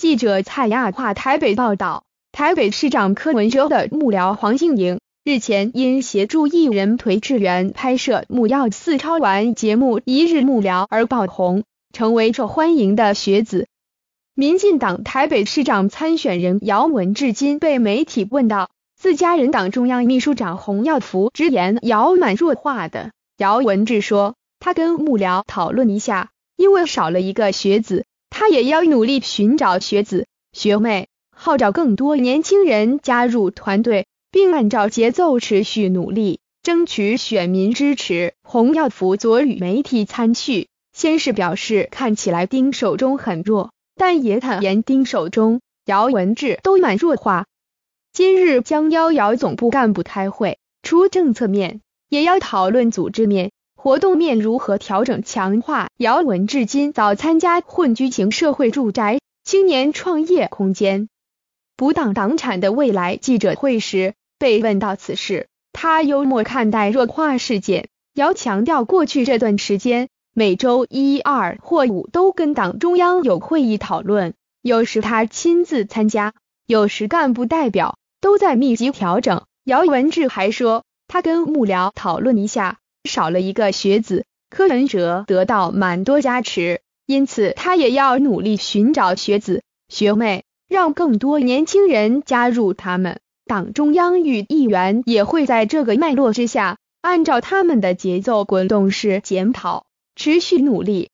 记者蔡亚华台北报道，台北市长柯文哲的幕僚黄静莹日前因协助艺人颓志源拍摄《母要四超完》节目一日幕僚而爆红，成为受欢迎的学子。民进党台北市长参选人姚文至今被媒体问到，自家人党中央秘书长洪耀福直言姚满若化的。姚文志说，他跟幕僚讨论一下，因为少了一个学子。他也要努力寻找学子、学妹，号召更多年轻人加入团队，并按照节奏持续努力，争取选民支持。洪耀福昨与媒体参叙，先是表示看起来丁手中很弱，但也坦言丁手中姚文志都蛮弱化。今日将邀姚总部干部开会，除政策面，也要讨论组织面。活动面如何调整？强化姚文至今早参加混居型社会住宅青年创业空间不当党产的未来记者会时，被问到此事，他幽默看待弱化事件，姚强调过去这段时间每周一二或五都跟党中央有会议讨论，有时他亲自参加，有时干部代表都在密集调整。姚文志还说，他跟幕僚讨论一下。少了一个学子，科伦哲得到蛮多加持，因此他也要努力寻找学子、学妹，让更多年轻人加入他们。党中央与议员也会在这个脉络之下，按照他们的节奏滚动式检讨，持续努力。